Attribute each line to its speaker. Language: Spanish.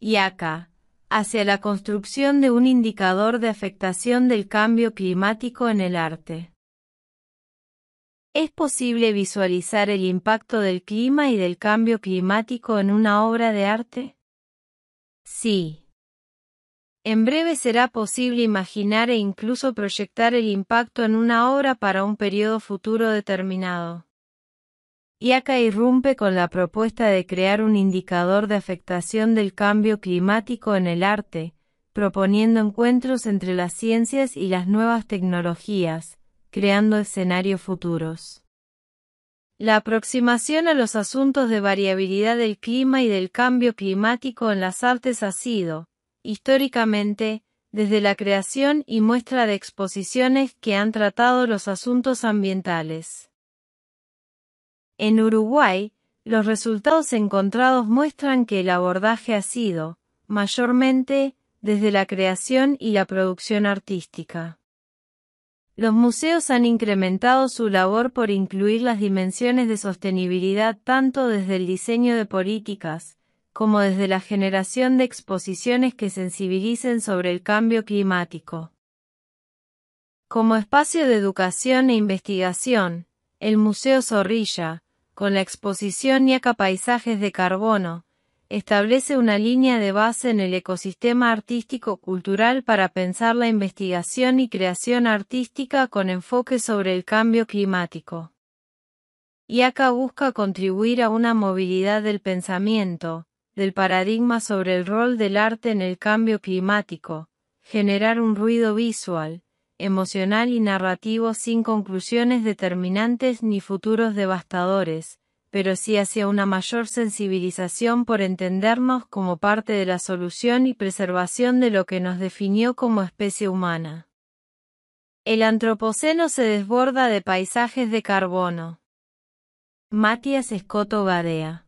Speaker 1: y acá, hacia la construcción de un indicador de afectación del cambio climático en el arte. Es posible visualizar el impacto del clima y del cambio climático en una obra de arte? Sí. En breve será posible imaginar e incluso proyectar el impacto en una obra para un periodo futuro determinado. IACA irrumpe con la propuesta de crear un indicador de afectación del cambio climático en el arte, proponiendo encuentros entre las ciencias y las nuevas tecnologías, creando escenarios futuros. La aproximación a los asuntos de variabilidad del clima y del cambio climático en las artes ha sido, históricamente, desde la creación y muestra de exposiciones que han tratado los asuntos ambientales. En Uruguay, los resultados encontrados muestran que el abordaje ha sido, mayormente, desde la creación y la producción artística. Los museos han incrementado su labor por incluir las dimensiones de sostenibilidad tanto desde el diseño de políticas, como desde la generación de exposiciones que sensibilicen sobre el cambio climático. Como espacio de educación e investigación, el Museo Zorrilla, con la exposición IACA paisajes de carbono, establece una línea de base en el ecosistema artístico-cultural para pensar la investigación y creación artística con enfoque sobre el cambio climático. IACA busca contribuir a una movilidad del pensamiento, del paradigma sobre el rol del arte en el cambio climático, generar un ruido visual, emocional y narrativo sin conclusiones determinantes ni futuros devastadores, pero sí hacia una mayor sensibilización por entendernos como parte de la solución y preservación de lo que nos definió como especie humana. El antropoceno se desborda de paisajes de carbono. Matías Escoto Gadea